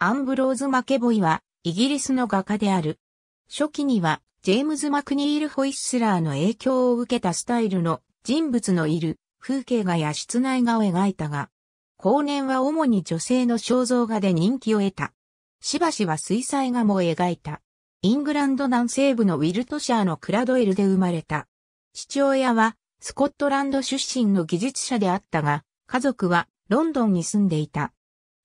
アンブローズ・マケボイは、イギリスの画家である。初期には、ジェームズ・マクニール・ホイッスラーの影響を受けたスタイルの人物のいる風景画や室内画を描いたが、後年は主に女性の肖像画で人気を得た。しばしば水彩画も描いた。イングランド南西部のウィルトシャーのクラドエルで生まれた。父親はスコットランド出身の技術者であったが、家族はロンドンに住んでいた。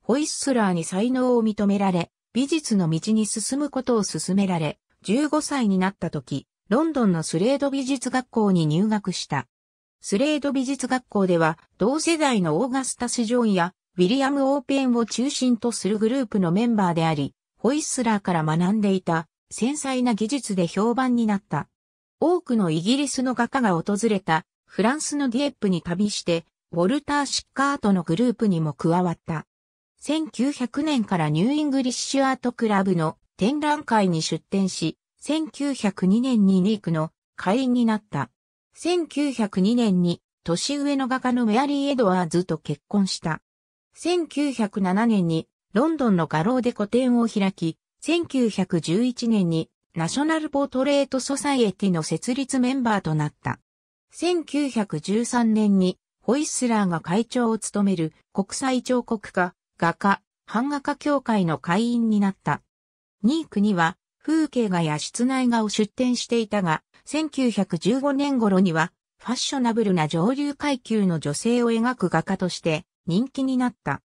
ホイッスラーに才能を認められ、美術の道に進むことを勧められ、15歳になった時、ロンドンのスレード美術学校に入学した。スレード美術学校では、同世代のオーガスタス・ジョンや、ウィリアム・オーペンを中心とするグループのメンバーであり、ホイッスラーから学んでいた、繊細な技術で評判になった。多くのイギリスの画家が訪れた、フランスのディエップに旅して、ウォルター・シッカートのグループにも加わった。1900年からニューイングリッシュアートクラブの展覧会に出展し、1902年にニークの会員になった。1902年に年上の画家のメアリー・エドワーズと結婚した。1907年にロンドンの画廊で個展を開き、1911年にナショナルポートレートソサイエティの設立メンバーとなった。1913年にホイスラーが会長を務める国際彫刻家画家、版画家協会の会員になった。ニークには風景画や室内画を出展していたが、1915年頃にはファッショナブルな上流階級の女性を描く画家として人気になった。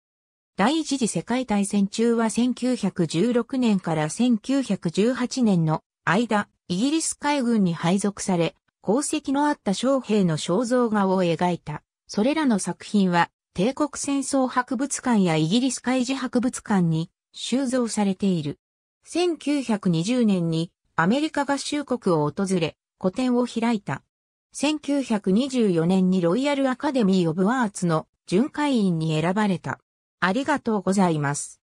第一次世界大戦中は1916年から1918年の間、イギリス海軍に配属され、功績のあった将兵の肖像画を描いた。それらの作品は帝国戦争博物館やイギリス海事博物館に収蔵されている。1920年にアメリカ合衆国を訪れ、個展を開いた。1924年にロイヤルアカデミー・オブ・アーツの巡回員に選ばれた。ありがとうございます。